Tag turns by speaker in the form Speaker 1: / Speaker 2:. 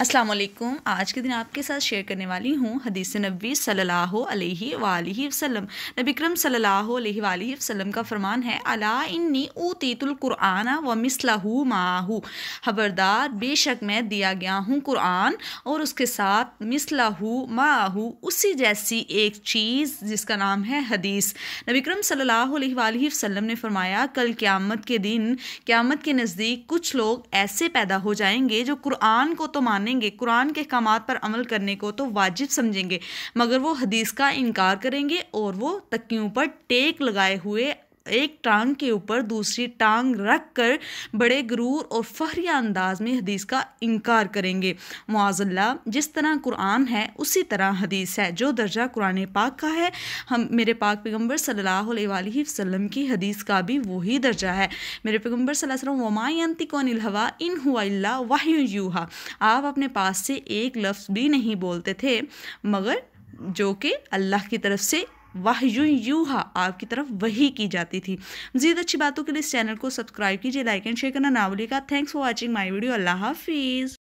Speaker 1: अस्सलाम वालेकुम आज के दिन आपके साथ शेयर करने वाली हूँ हदीस नबी सल्लल्लाहु अलैहि वालैहि वसल्लम नबी करम सल्लल्लाहु अलैहि वालैहि वसल्लम का फरमान है अला इन्नी ऊतीतुल कुरान व मिसलहू माहू खबरदार बेशक मैं दिया गया हूँ कुरान और उसके साथ मिसलहू माहू उसी जैसी एक चीज़ जिसका नाम है हदीस नबी करम सल्लल्लाहु अलैहि वसल्लम ने फरमाया कल क़्यामत के दिन क़्यामत के नज़दीक कुछ लोग ऐसे पैदा हो जाएंगे जो कुरान को तो मान मानेंगे कुरान के अहकाम पर अमल करने को तो वाजिब समझेंगे मगर वो हदीस का इनकार करेंगे और वो तकियों पर टेक लगाए हुए एक टांग के ऊपर दूसरी टांग रख कर बड़े गरूर और फहरिया अंदाज में हदीस का इनकार करेंगे मुआजल्ला जिस तरह कुरान है उसी तरह हदीस है जो दर्जा कुरान पाक का है हम मेरे पाक पैगम्बर सल्ला वसलम की हदीस का भी वही दर्जा है मेरे पैगम्बर वसल्लम वमायंती कौन हवा इन हुआ वाह्य यूहा आप अपने पास से एक लफ्ज़ भी नहीं बोलते थे मगर जो कि अल्लाह की तरफ से वाहयुन यूहा आपकी तरफ वही की जाती थी मजीद अच्छी बातों के लिए इस चैनल को सब्सक्राइब कीजिए लाइक एंड शेयर करना ना भूलिएगा thanks for watching my video अल्लाह हाफिज़